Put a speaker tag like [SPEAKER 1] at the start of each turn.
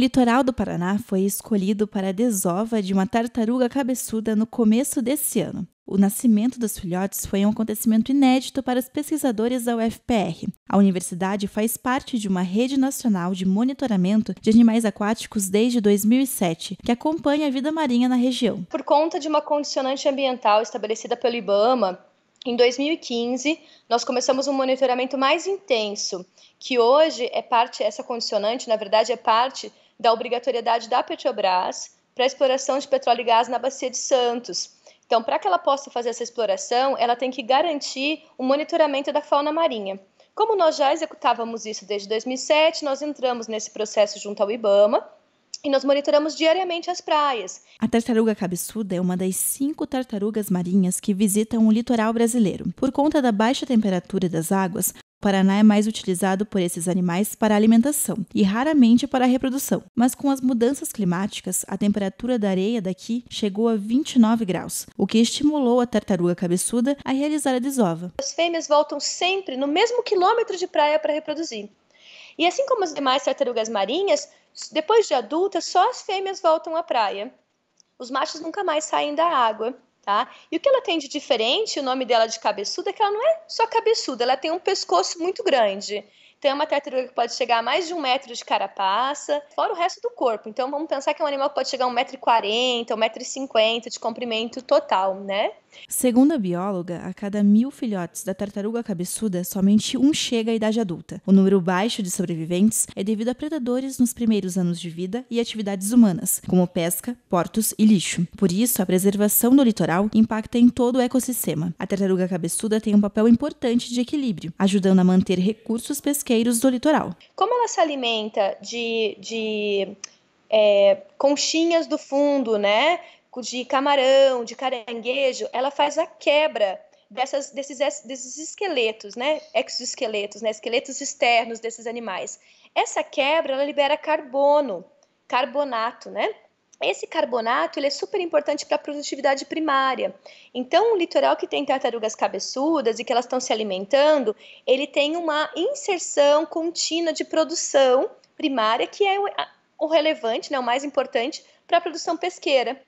[SPEAKER 1] litoral do Paraná foi escolhido para a desova de uma tartaruga cabeçuda no começo desse ano. O nascimento dos filhotes foi um acontecimento inédito para os pesquisadores da UFPR. A universidade faz parte de uma rede nacional de monitoramento de animais aquáticos desde 2007, que acompanha a vida marinha na região. Por conta de uma condicionante
[SPEAKER 2] ambiental estabelecida pelo IBAMA, em 2015, nós começamos um monitoramento mais intenso, que hoje é parte, essa condicionante, na verdade, é parte da obrigatoriedade da Petrobras para exploração de petróleo e gás na Bacia de Santos. Então, para que ela possa fazer essa exploração, ela tem que garantir o monitoramento da fauna marinha. Como nós já executávamos isso desde 2007, nós entramos nesse processo junto ao IBAMA, e nós monitoramos diariamente as praias.
[SPEAKER 1] A tartaruga cabeçuda é uma das cinco tartarugas marinhas que visitam o litoral brasileiro. Por conta da baixa temperatura das águas, o Paraná é mais utilizado por esses animais para alimentação e raramente para reprodução, mas com as mudanças climáticas, a temperatura da areia daqui chegou a 29 graus, o que estimulou a tartaruga cabeçuda a realizar a desova. As
[SPEAKER 2] fêmeas voltam sempre no mesmo quilômetro de praia para reproduzir. E assim como as demais tartarugas marinhas, depois de adultas, só as fêmeas voltam à praia. Os machos nunca mais saem da água. Tá? E o que ela tem de diferente, o nome dela de cabeçuda, é que ela não é só cabeçuda, ela tem um pescoço muito grande. Tem uma tartaruga que pode chegar a mais de um metro de carapaça, fora o resto do corpo. Então, vamos pensar que é um animal que pode chegar a 1,40m, 1,50m de comprimento
[SPEAKER 1] total, né? Segundo a bióloga, a cada mil filhotes da tartaruga cabeçuda, somente um chega à idade adulta. O número baixo de sobreviventes é devido a predadores nos primeiros anos de vida e atividades humanas, como pesca, portos e lixo. Por isso, a preservação do litoral impacta em todo o ecossistema. A tartaruga cabeçuda tem um papel importante de equilíbrio, ajudando a manter recursos pesqueiros pesqueiros do litoral.
[SPEAKER 2] Como ela se alimenta de, de é, conchinhas do fundo, né? De camarão, de caranguejo, ela faz a quebra dessas, desses, desses esqueletos, né? Exoesqueletos, né? Esqueletos externos desses animais. Essa quebra ela libera carbono, carbonato, né? Esse carbonato ele é super importante para a produtividade primária. Então, o litoral que tem tartarugas cabeçudas e que elas estão se alimentando, ele tem uma inserção contínua de produção primária, que é o, relevante, né, o mais importante para a produção pesqueira.